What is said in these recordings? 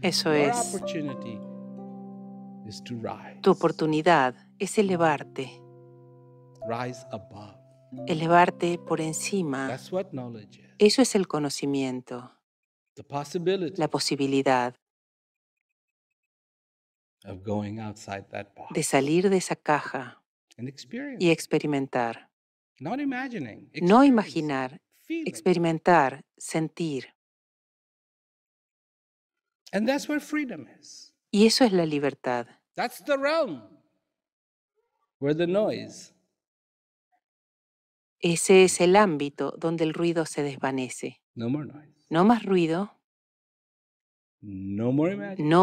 Eso es. Tu oportunidad es elevarte. Elevarte por encima. Eso es el conocimiento. La posibilidad de salir de esa caja y experimentar. No imaginar, experimentar, sentir. Y eso es la libertad. That's the realm where the noise. Ese es el ámbito donde el ruido se desvanece. No, more noise. no más ruido. No, more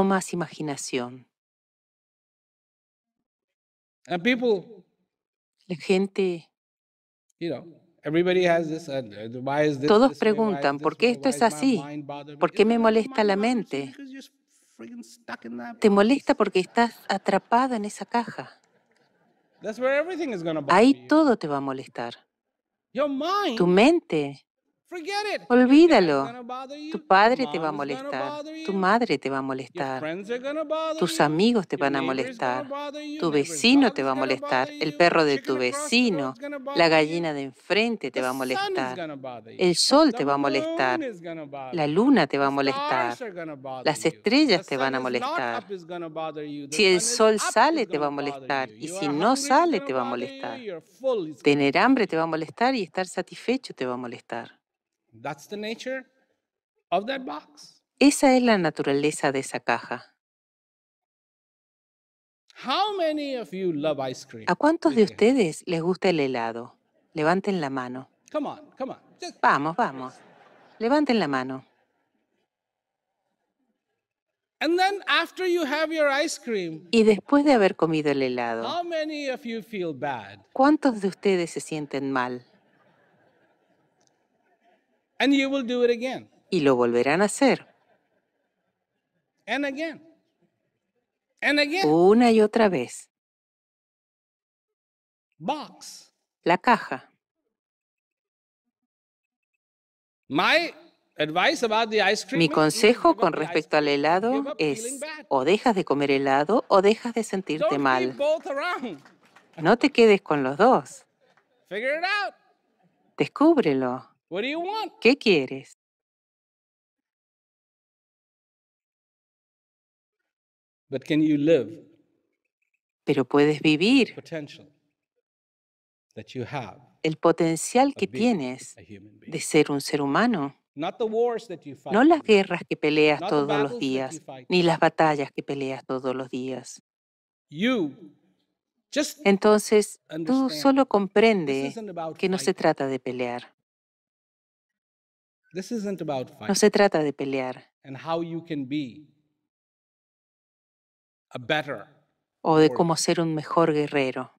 más imaginación. And people, la gente, todos preguntan, ¿por qué esto es así? ¿Por qué me molesta la mente? Te molesta porque estás atrapado en esa caja. Ahí todo te va a molestar. Tu mente Olvídalo. Tu padre te va a molestar, tu madre te va a molestar, tus amigos te van a molestar, tu vecino te va a molestar, el perro de tu vecino, la gallina de enfrente te va a molestar, el sol te va a molestar, la luna te va a molestar, las estrellas te van a molestar. Si el sol sale te va a molestar y si no sale te va a molestar. Tener hambre te va a molestar y estar satisfecho te va a molestar. Esa es la naturaleza de esa caja. How ¿A cuántos de ustedes les gusta el helado? Levanten la mano. Vamos, vamos. Levanten la mano. y después de haber comido el helado, ¿cuántos de ustedes se sienten mal? Y lo volverán a hacer. Una y otra vez. Box. La caja. Mi consejo con respecto al helado es o dejas de comer helado o dejas de sentirte mal. No te quedes con los dos. Descúbrelo. ¿Qué quieres? Pero puedes vivir el potencial que tienes de ser un ser humano. No las guerras que peleas todos los días, ni las batallas que peleas todos los días. Entonces, tú solo comprende que no se trata de pelear. No se trata de pelear o de cómo ser un mejor guerrero.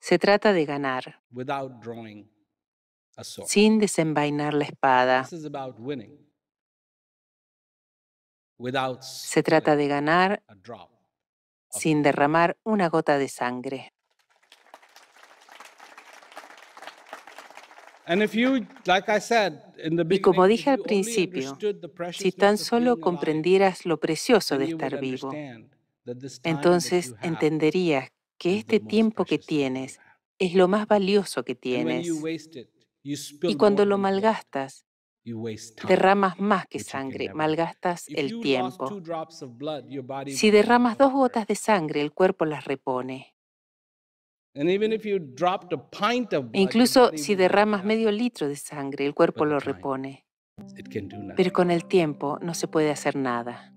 Se trata de ganar sin desenvainar la espada. Se trata de ganar sin derramar una gota de sangre. Y como dije al principio, si tan solo comprendieras lo precioso de estar vivo, entonces entenderías que este tiempo que tienes es lo más valioso que tienes. Y cuando lo malgastas, derramas más que sangre, malgastas el tiempo. Si derramas dos gotas de sangre, el cuerpo las repone. Incluso si derramas medio litro de sangre, el cuerpo lo repone. Pero con el tiempo no se puede hacer nada.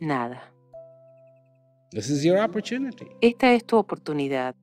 Nada. Esta es tu oportunidad.